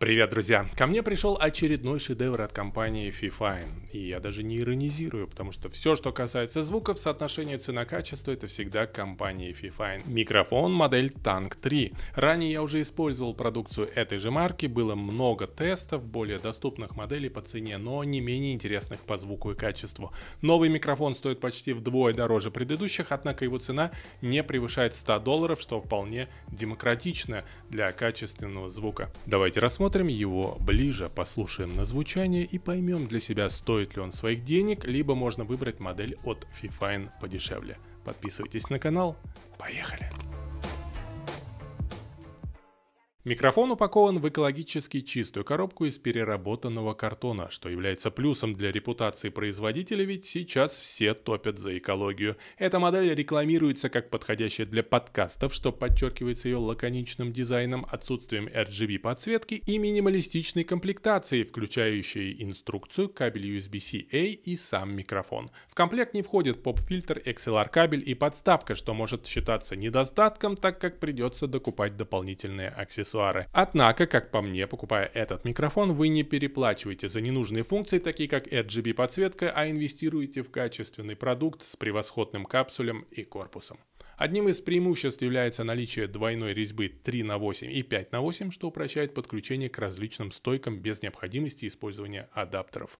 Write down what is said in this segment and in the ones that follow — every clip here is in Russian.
Привет, друзья! Ко мне пришел очередной шедевр от компании Fifine. И я даже не иронизирую, потому что все, что касается звуков, соотношение цена-качество, это всегда компания Fifine. Микрофон модель Tank 3. Ранее я уже использовал продукцию этой же марки, было много тестов, более доступных моделей по цене, но не менее интересных по звуку и качеству. Новый микрофон стоит почти вдвое дороже предыдущих, однако его цена не превышает 100 долларов, что вполне демократично для качественного звука. Давайте рассмотрим рассмотрим его ближе, послушаем на звучание и поймем для себя, стоит ли он своих денег, либо можно выбрать модель от Fifine подешевле. Подписывайтесь на канал, поехали! Микрофон упакован в экологически чистую коробку из переработанного картона, что является плюсом для репутации производителя, ведь сейчас все топят за экологию. Эта модель рекламируется как подходящая для подкастов, что подчеркивается ее лаконичным дизайном, отсутствием RGB подсветки и минималистичной комплектацией, включающей инструкцию, кабель USB-C-A и сам микрофон. В комплект не входит поп-фильтр, XLR кабель и подставка, что может считаться недостатком, так как придется докупать дополнительные аксессуары аксессуары. Однако, как по мне, покупая этот микрофон, вы не переплачиваете за ненужные функции, такие как RGB-подсветка, а инвестируете в качественный продукт с превосходным капсулем и корпусом. Одним из преимуществ является наличие двойной резьбы 3 на 8 и 5 на 8, что упрощает подключение к различным стойкам без необходимости использования адаптеров.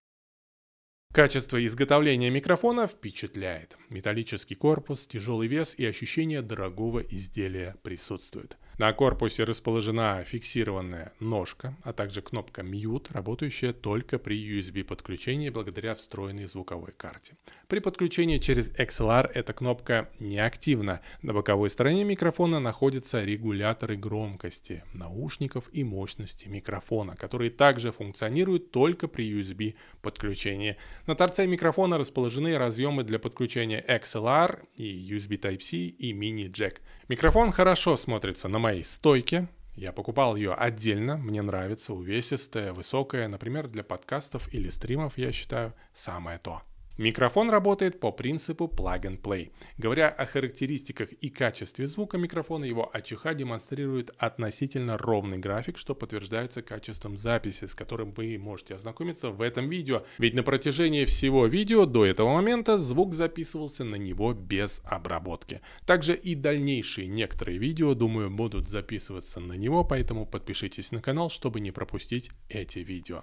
Качество изготовления микрофона впечатляет. Металлический корпус, тяжелый вес и ощущение дорогого изделия присутствуют. На корпусе расположена фиксированная ножка, а также кнопка Mute, работающая только при USB-подключении благодаря встроенной звуковой карте. При подключении через XLR эта кнопка неактивна. На боковой стороне микрофона находятся регуляторы громкости, наушников и мощности микрофона, которые также функционируют только при USB-подключении. На торце микрофона расположены разъемы для подключения XLR и USB Type-C и мини-джек. Микрофон хорошо смотрится на моей стойке. Я покупал ее отдельно, мне нравится, увесистая, высокая. Например, для подкастов или стримов, я считаю, самое то. Микрофон работает по принципу plug and play. Говоря о характеристиках и качестве звука микрофона, его АЧХ демонстрирует относительно ровный график, что подтверждается качеством записи, с которым вы можете ознакомиться в этом видео. Ведь на протяжении всего видео до этого момента звук записывался на него без обработки. Также и дальнейшие некоторые видео, думаю, будут записываться на него, поэтому подпишитесь на канал, чтобы не пропустить эти видео.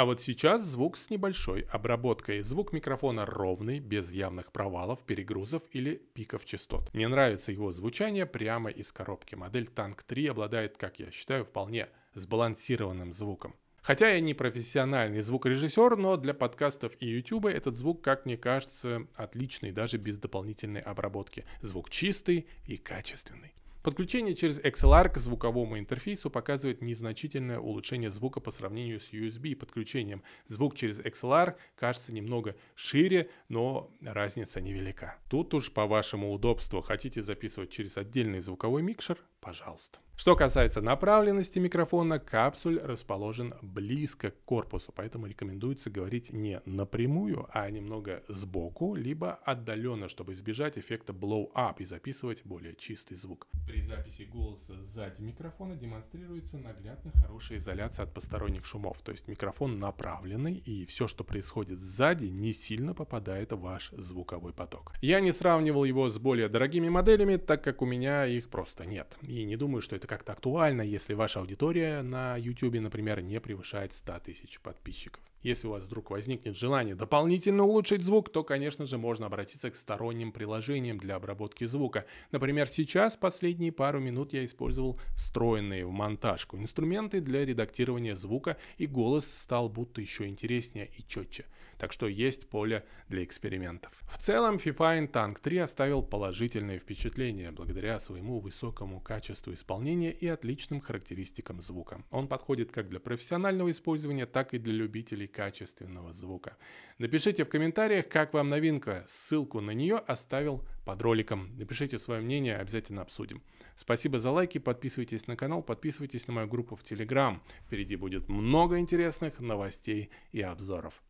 А вот сейчас звук с небольшой обработкой. Звук микрофона ровный, без явных провалов, перегрузов или пиков частот. Мне нравится его звучание прямо из коробки. Модель Tank 3 обладает, как я считаю, вполне сбалансированным звуком. Хотя я не профессиональный звукорежиссер, но для подкастов и YouTube этот звук, как мне кажется, отличный даже без дополнительной обработки. Звук чистый и качественный. Подключение через XLR к звуковому интерфейсу показывает незначительное улучшение звука по сравнению с USB подключением. Звук через XLR кажется немного шире, но разница невелика. Тут уж по вашему удобству. Хотите записывать через отдельный звуковой микшер? Пожалуйста. Что касается направленности микрофона, капсуль расположен близко к корпусу, поэтому рекомендуется говорить не напрямую, а немного сбоку, либо отдаленно, чтобы избежать эффекта blow-up и записывать более чистый звук. При записи голоса сзади микрофона демонстрируется наглядно хорошая изоляция от посторонних шумов, то есть микрофон направленный и все, что происходит сзади, не сильно попадает в ваш звуковой поток. Я не сравнивал его с более дорогими моделями, так как у меня их просто нет. И не думаю, что это как-то актуально, если ваша аудитория на YouTube, например, не превышает 100 тысяч подписчиков. Если у вас вдруг возникнет желание дополнительно улучшить звук, то, конечно же, можно обратиться к сторонним приложениям для обработки звука. Например, сейчас последние пару минут я использовал встроенные в монтажку инструменты для редактирования звука, и голос стал будто еще интереснее и четче. Так что есть поле для экспериментов. В целом, FIFA in Tank 3 оставил положительное впечатление благодаря своему высокому качеству исполнения и отличным характеристикам звука. Он подходит как для профессионального использования, так и для любителей качественного звука. Напишите в комментариях, как вам новинка. Ссылку на нее оставил под роликом. Напишите свое мнение, обязательно обсудим. Спасибо за лайки, подписывайтесь на канал, подписывайтесь на мою группу в Телеграм. Впереди будет много интересных новостей и обзоров.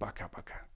Пока-пока.